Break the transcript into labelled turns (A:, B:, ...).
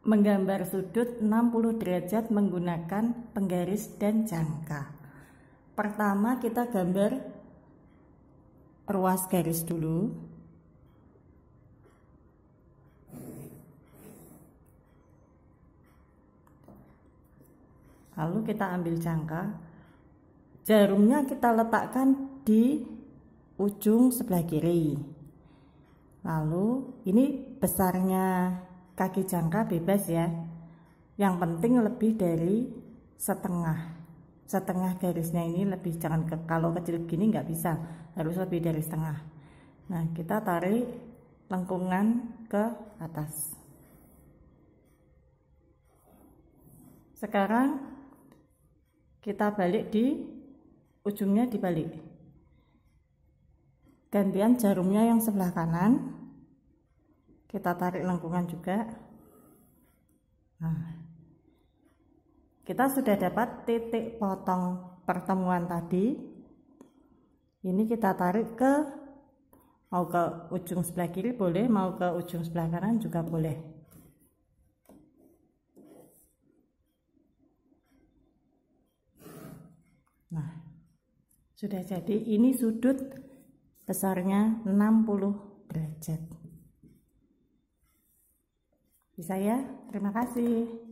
A: Menggambar sudut 60 derajat menggunakan penggaris dan jangka. Pertama kita gambar ruas garis dulu. Lalu kita ambil jangka. Jarumnya kita letakkan di ujung sebelah kiri. Lalu ini besarnya kaki jangka bebas ya yang penting lebih dari setengah setengah garisnya ini lebih jangan ke kalau kecil gini nggak bisa harus lebih dari setengah nah kita tarik lengkungan ke atas sekarang kita balik di ujungnya dibalik gantian jarumnya yang sebelah kanan kita tarik lengkungan juga nah, kita sudah dapat titik potong pertemuan tadi ini kita tarik ke mau ke ujung sebelah kiri boleh mau ke ujung sebelah kanan juga boleh nah sudah jadi ini sudut besarnya 60 derajat bisa ya? Terima kasih.